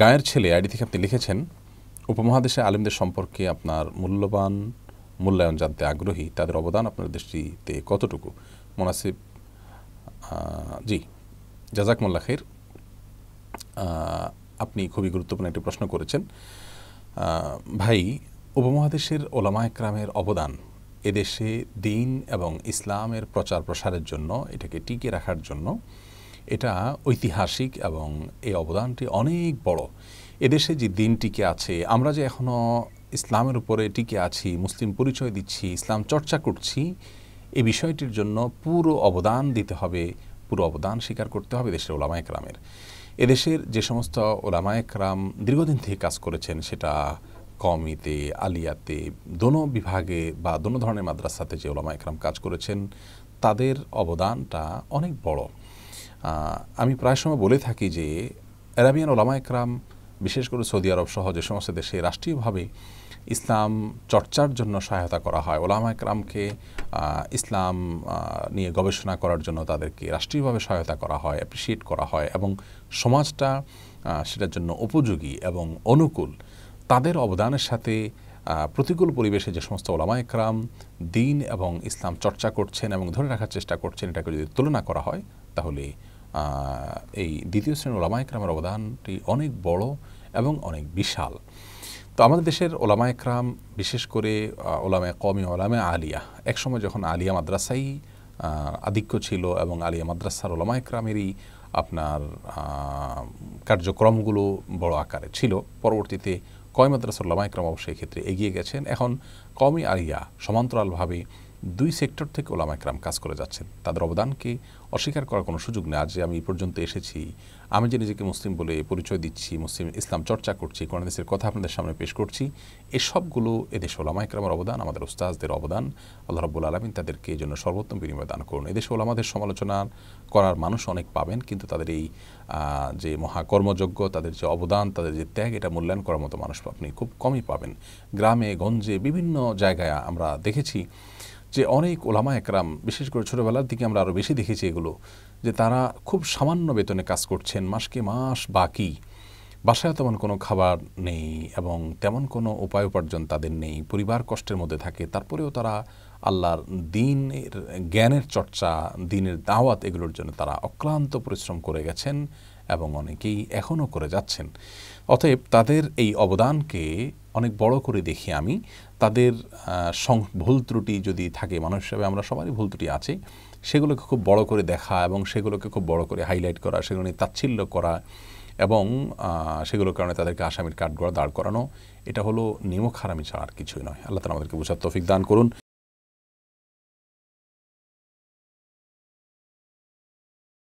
গায়ের ছেলে আইডি থেকে আপনি লিখেছেন উপমহাদেশে আলিমদের সম্পর্কে আপনার মূল্যবান মূল্যায়ন জানতে আগ্রহী তাদের অবদান আপনার দৃষ্টিতে কতটুকু মোনাসিব জি জাজাক মোল্লা খের আপনি খুবই গুরুত্বপূর্ণ একটি প্রশ্ন করেছেন ভাই উপমহাদেশের ওলামা একরামের অবদান এদেশে দিন এবং ইসলামের প্রচার প্রসারের জন্য এটাকে টিকে রাখার জন্য এটা ঐতিহাসিক এবং এই অবদানটি অনেক বড় এদেশে যে দিনটিকে আছে আমরা যে এখনও ইসলামের উপরে টিকে আছি মুসলিম পরিচয় দিচ্ছি ইসলাম চর্চা করছি এই বিষয়টির জন্য পুরো অবদান দিতে হবে পুরো অবদান স্বীকার করতে হবে দেশের ওলামা একরামের এদেশের যে সমস্ত ওলামা একরাম দীর্ঘদিন থেকে কাজ করেছেন সেটা কমিতে আলিয়াতে দোনো বিভাগে বা দোনো ধরনের মাদ্রাসাতে যে ওলামা একরাম কাজ করেছেন তাদের অবদানটা অনেক বড় আমি প্রায় সময় বলে থাকি যে অ্যারাবিয়ান ওলামা একরাম বিশেষ করে সৌদি আরব সহ যে সমস্ত দেশে রাষ্ট্রীয়ভাবে ইসলাম চর্চার জন্য সহায়তা করা হয় ওলামা একরামকে ইসলাম নিয়ে গবেষণা করার জন্য তাদেরকে রাষ্ট্রীয়ভাবে সহায়তা করা হয় অ্যাপ্রিসিয়েট করা হয় এবং সমাজটা সেটার জন্য উপযোগী এবং অনুকূল তাদের অবদানের সাথে প্রতিকূল পরিবেশে যে সমস্ত ওলামা একরাম দিন এবং ইসলাম চর্চা করছেন এবং ধরে রাখার চেষ্টা করছেন এটাকে যদি তুলনা করা হয় তাহলে এই দ্বিতীয় শ্রেণীর ওলামা একরামের অবদানটি অনেক বড় এবং অনেক বিশাল তো আমাদের দেশের ওলামা একরাম বিশেষ করে ওলামে কমি ওলামে আলিয়া একসময় যখন আলিয়া মাদ্রাসাই আধিক্য ছিল এবং আলিয়া মাদ্রাসার ওলামা একরামেরই আপনার কার্যক্রমগুলো বড় আকারে ছিল পরবর্তীতে কয় মাদ্রাসার ওলামাইকরাম অবশ্যই ক্ষেত্রে এগিয়ে গেছেন এখন কমই আরিয়া সমান্তরালভাবে দুই সেক্টর থেকে ওলামাইকরাম কাজ করে যাচ্ছেন তাদের অবদানকে অস্বীকার করার কোনো সুযোগ নেই আজ আমি পর্যন্ত এসেছি আমি যে নিজেকে মুসলিম বলে পরিচয় দিচ্ছি মুসলিম ইসলাম চর্চা করছি দেশের কথা আপনাদের সামনে পেশ করছি এসবগুলো এদেশ ওলামা একরামের অবদান আমাদের উস্তাজদের অবদান আল্লাহ রব্বুল আলমিন তাদেরকে এই জন্য সর্বোত্তম বিনিময় দান করুন এদেশে ওলামাদের সমালোচনা করার মানুষ অনেক পাবেন কিন্তু তাদের এই যে মহাকর্মযোগ্য তাদের যে অবদান তাদের যে ত্যাগ এটা মূল্যায়ন করার মতো মানুষ আপনি খুব কমই পাবেন গ্রামে গঞ্জে বিভিন্ন জায়গায় আমরা দেখেছি যে অনেক ওলামা একরাম বিশেষ করে ছোটোবেলার দিকে আমরা আরও বেশি দেখেছি এগুলো যে তারা খুব সামান্য বেতনে কাজ করছে আছেন মাসকে মাস বাকি বাসায় তেমন কোনো খাবার নেই এবং তেমন কোনো উপায় উপার্জন তাদের নেই পরিবার কষ্টের মধ্যে থাকে তারপরেও তারা আল্লাহর দিনের জ্ঞানের চর্চা দিনের দাওয়াত এগুলোর জন্য তারা অক্লান্ত পরিশ্রম করে গেছেন এবং অনেকেই এখনও করে যাচ্ছেন অতএব তাদের এই অবদানকে অনেক বড় করে দেখি আমি তাদের ভুল ত্রুটি যদি থাকে মানুষ হিসাবে আমরা সবারই ভুল ত্রুটি আছে সেগুলোকে খুব বড় করে দেখা এবং সেগুলোকে খুব বড় করে হাইলাইট করা সেগুলো নিয়ে তাচ্ছিল্য করা এবং সেগুলোর কারণে তাদেরকে আসামির কাঠগড়া দাঁড় করানো এটা হলো নিমখ হারামি ছাড়া আর কিছুই নয় আল্লাহ তালা আমাদেরকে বুঝার তফিক দান করুন